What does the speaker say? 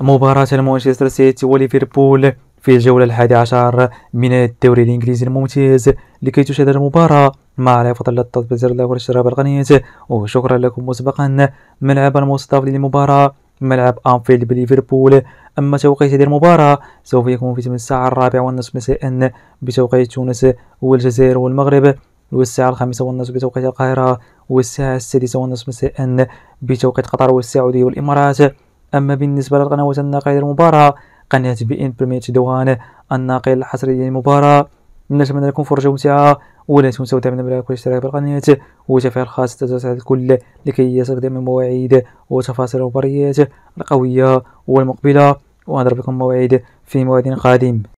مباراة مانشستر سيتي وليفربول في الجولة الحادي عشر من الدوري الإنجليزي الممتاز لكي تشاهد المباراة مع رافض التطبيق زر الله والشراب القنيت وشكرا لكم مسبقا ملعب المستضاف للمباراة ملعب أنفيلد بليفربول أما توقيت هذه المباراة سوف يكون في الساعة الرابعة والنصف مساء بتوقيت تونس والجزائر والمغرب والساعة الخامسة والنصف بتوقيت القاهرة والساعة السادسة والنصف مساء بتوقيت قطر والسعودية والإمارات أما بالنسبة للقنوات الناقلة للمباراة قناة بي إن بريمير تدوغان الناقل الحصري للمباراة يعني نتمنى لكم فرجة ممتعة ولا تنسوا تابعنا باللايك والاشتراك بالقناة وتفعيل خاص تتساعد الكل لكي يصلك دائما مواعيد وتفاصيل المباريات القوية والمقبلة ونضرب لكم موعد في موعد قادم